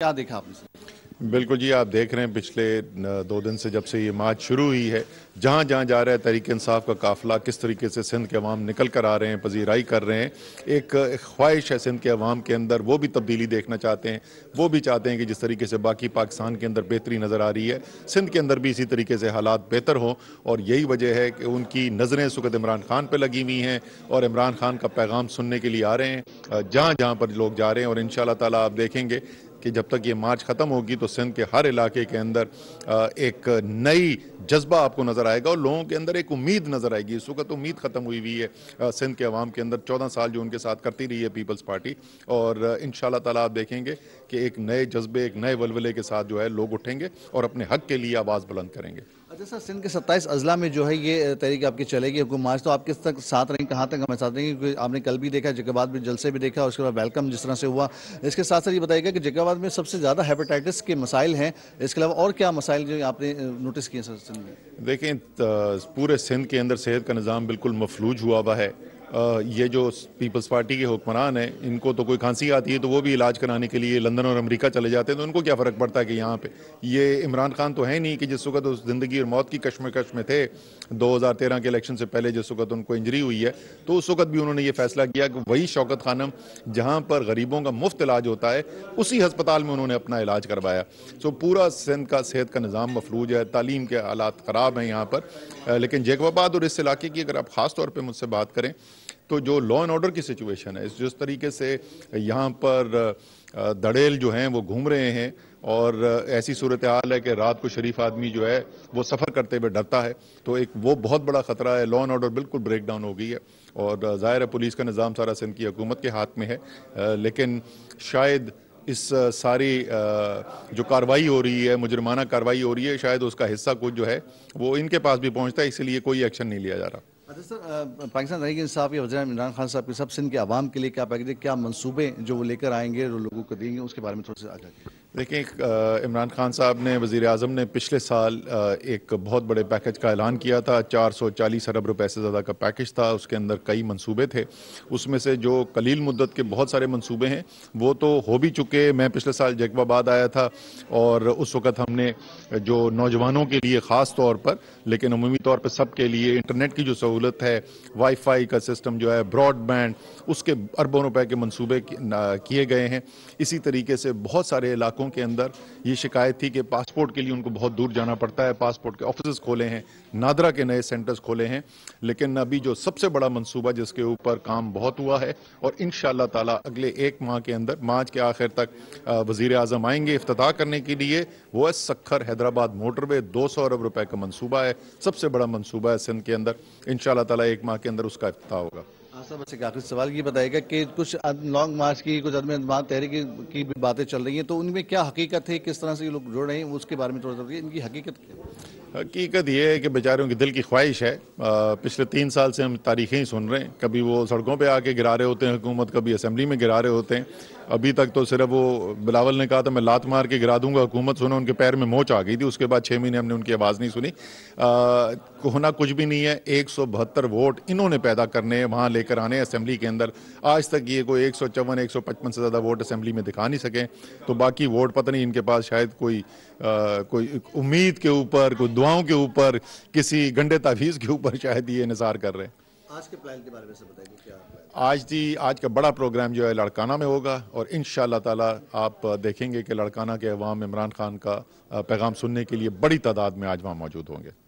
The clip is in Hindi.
क्या देखा आपने बिल्कुल जी आप देख रहे हैं पिछले दो दिन से जब से ये मार्च शुरू हुई है जहाँ जहाँ जा रहा है तरीके इंसाफ का काफिला किस तरीके से सिंध के अवाम निकल कर आ रहे हैं पजीराई कर रहे हैं एक ख्वाहिश है सिंध के अवाम के अंदर वो भी तब्दीली देखना चाहते हैं वो भी चाहते हैं कि जिस तरीके से बाकी पाकिस्तान के अंदर बेहतरी नज़र आ रही है सिंध के अंदर भी इसी तरीके से हालात बेहतर हों और यही वजह है कि उनकी नज़रें सुखद इमरान खान पर लगी हुई हैं और इमरान खान का पैगाम सुनने के लिए आ रहे हैं जहाँ जहाँ पर लोग जा रहे हैं और इन ताला आप देखेंगे कि जब तक ये मार्च ख़त्म होगी तो सिंध के हर इलाके के अंदर एक नई जज्बा आपको नज़र आएगा और लोगों के अंदर एक उम्मीद नज़र आएगी इस वक्त उम्मीद ख़त्म हुई हुई है सिंध के अवाम के अंदर चौदह साल जो उनके साथ करती रही है पीपल्स पार्टी और इन ताला आप देखेंगे कि एक नए जज्बे एक नए वलवले के साथ जो है लोग उठेंगे और अपने हक के लिए आवाज़ बुलंद करेंगे अच्छा सर सिंध के 27 अजला में जो है ये तहरीक आपकी चलेगी मार्च तो आप किस तक साथ रहेंगे कहाँ तक हमें साथ रहेंगे क्योंकि आपने कल भी देखा जगहबाद में जलसे भी देखा उसके बाद वेलकम जिस तरह से हुआ इसके साथ साथ ये बताइएगा कि जगहबाद में सबसे ज़्यादा हेपेटाइटिस के मसाइल हैं इसके अलावा और क्या मसाइल जो आपने नोटिस किए सर सिंध में देखें पूरे सिंध के अंदर सेहत का निज़ाम बिल्कुल मफलूज हुआ हुआ है ये जो पीपल्स पार्टी के हुक्मरान हैं इनको तो कोई खांसी आती है तो वो भी इलाज कराने के लिए लंदन और अमेरिका चले जाते हैं तो उनको क्या फ़र्क पड़ता है कि यहाँ पे ये इमरान खान तो है नहीं कि जिस वक्त उस ज़िंदगी और मौत की कश्मकश में थे 2013 के इलेक्शन से पहले जिस वक्त उनको इंजरी हुई है तो उस वक्त भी उन्होंने ये फैसला किया कि वही शौकत खानम जहाँ पर गरीबों का मुफ्त इलाज होता है उसी हस्पताल में उन्होंने अपना इलाज करवाया सो पूरा सिंध का सेहत का निज़ाम मफलूज है तालीम के हालात ख़राब हैं यहाँ पर लेकिन जैकवाबाद और इस इलाके की अगर आप ख़ास तौर पर मुझसे बात करें तो जो लॉ एंड ऑर्डर की सिचुएशन है जिस तरीके से यहाँ पर दड़ेल जो हैं वो घूम रहे हैं और ऐसी सूरत हाल है कि रात को शरीफ आदमी जो है वो सफ़र करते हुए डरता है तो एक वो बहुत बड़ा ख़तरा है लॉ एंड ऑर्डर बिल्कुल ब्रेक डाउन हो गई है और ज़ाहिर है पुलिस का निज़ाम सारा सिंध की हुकूमत के हाथ में है लेकिन शायद इस सारी जो कार्रवाई हो रही है मुजरमाना कार्रवाई हो रही है शायद उसका हिस्सा कुछ जो है वो इनके पास भी पहुंचता है इसलिए कोई एक्शन नहीं लिया जा रहा अच्छा, सर पाकिस्तान तहरीक इंसाफ या वजी इमरान खान साहब के सब सिंध के आवाम के लिए क्या पैकेज क्या मनसूबे जो वो लेकर आएंगे जो लोगों को देंगे उसके बारे में थोड़ा सा आगा देखिए इमरान खान साहब ने वज़ी अजम ने पिछले साल एक बहुत बड़े पैकेज का ऐलान किया था चार सौ चालीस अरब रुपये से ज़्यादा का पैकेज था उसके अंदर कई मनसूबे थे उसमें से जो कलील मुद्दत के बहुत सारे मनसूबे हैं वो तो हो भी चुके मैं पिछले साल जैकबाबाद आया था और उस वक़्त हमने जो नौजवानों के लिए ख़ास तौर पर लेकिन अमूमी तौर पर सब के लिए इंटरनेट की जो सहूलत है वाई फाई का सिस्टम जो है ब्रॉडबैंड उसके अरबों रुपये के मनसूबे किए गए हैं इसी तरीके से बहुत सारे इलाकों इलाकों के अंदर ये शिकायत थी कि पासपोर्ट के लिए उनको बहुत दूर जाना पड़ता है पासपोर्ट के ऑफिस खोले हैं नादरा के नए सेंटर्स खोले हैं लेकिन अभी जो सबसे बड़ा मनसूबा जिसके ऊपर काम बहुत हुआ है और इन ताला अगले एक माह के अंदर मार्च के आखिर तक वजीर अजम आएंगे अफ्ताह करने के लिए वो है सखर हैदराबाद मोटरवे दो सौ अरब रुपए का मनसूबा है सबसे बड़ा मनसूबा है सिंध के अंदर इन ताला एक माह के अंदर उसका अफ्ताह होगा साहब बस एक आखिरी सवाल ये बताएगा कि कुछ लॉन्ग अं, मार्च की कुछ अदम तहरीक की भी बातें चल रही हैं तो उनमें क्या हकीकत है किस तरह से ये लोग जुड़ रहे हैं उसके बारे में थोड़ा सा इनकी हकीकत क्या हकीकत ये है कि बेचारों की दिल की ख्वाहिश है आ, पिछले तीन साल से हम तारीखें ही सुन रहे हैं कभी वो सड़कों पर आके गिरा रहे होते हैं हुकूमत कभी असम्बली में गिरा रहे होते हैं अभी तक तो सिर्फ वो बिलावल ने कहा था मैं लात मार के गिरा दूंगा हुकूमत सुनो उनके पैर में मोच आ गई थी उसके बाद छः महीने हमने उनकी आवाज़ नहीं सुनी आ, होना कुछ भी नहीं है एक वोट इन्होंने पैदा करने वहाँ लेकर आने असम्बली के अंदर आज तक ये कोई एक सौ चौवन एक सौ पचपन से ज़्यादा वोट असम्बली में दिखा नहीं सकें तो बाकी वोट पता नहीं इनके पास शायद कोई आ, कोई उम्मीद के ऊपर कोई दुआओं के ऊपर किसी गंडे तावीज़ के ऊपर शायद ये इंतजार कर रहे हैं आज के प्लान के बारे में से बताइए क्या आज दी आज का बड़ा प्रोग्राम जो है लड़काना में होगा और इन ताला आप देखेंगे कि लड़काना के अवाम इमरान खान का पैगाम सुनने के लिए बड़ी तादाद में आज वहाँ मौजूद होंगे